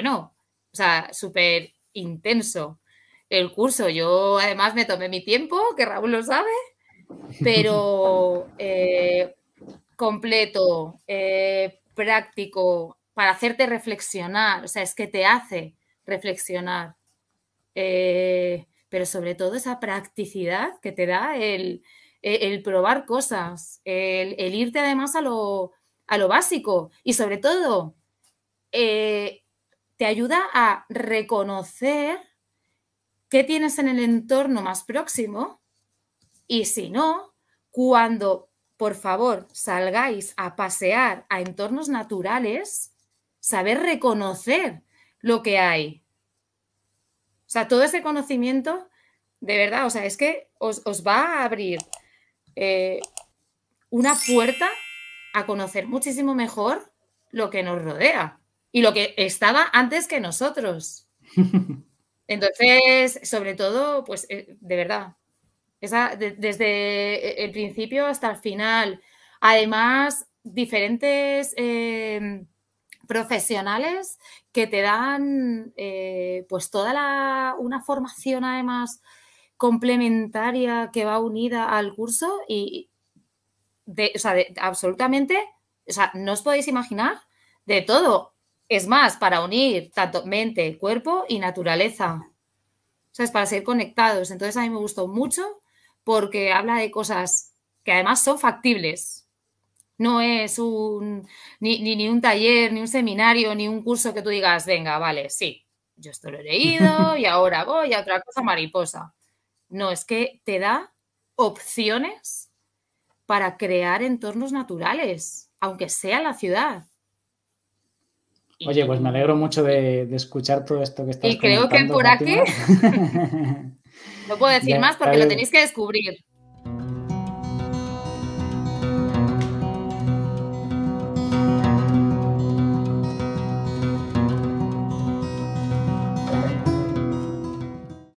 bueno, o sea, súper intenso el curso. Yo además me tomé mi tiempo, que Raúl lo sabe, pero eh, completo, eh, práctico, para hacerte reflexionar, o sea, es que te hace reflexionar. Eh, pero sobre todo esa practicidad que te da el, e-, probar cosas, el, irte además a lo, básico y sobre todo te ayuda a reconocer qué tienes en el entorno más próximo y si no, cuando, por favor, salgáis a pasear a entornos naturales, saber reconocer lo que hay. O sea, todo ese conocimiento, de verdad, o sea, es que os, va a abrir eh, una puerta a conocer muchísimo mejor lo que nos rodea y lo que estaba antes que nosotros. Entonces, sobre todo, pues eh, de verdad, desde el principio hasta el final. Además, diferentes eh, profesionales que te dan eh, pues toda una formación además complementaria que va unida al curso y de, o sea, absolutamente, o sea, no os podéis imaginar de todo. Es más, para unir tanto mente, cuerpo y naturaleza. O es Para ser conectados. Entonces a mí me gustó mucho porque habla de cosas que además son factibles. No es un, ni, ni, ni un taller, ni un seminario, ni un curso que tú digas, venga, vale, sí, yo esto lo he leído y ahora voy a otra cosa mariposa. No, es que te da opciones para crear entornos naturales, aunque sea la ciudad. Oye, pues me alegro mucho de, escuchar todo esto que estás Y creo que por aquí no puedo decir más porque lo tenéis que descubrir.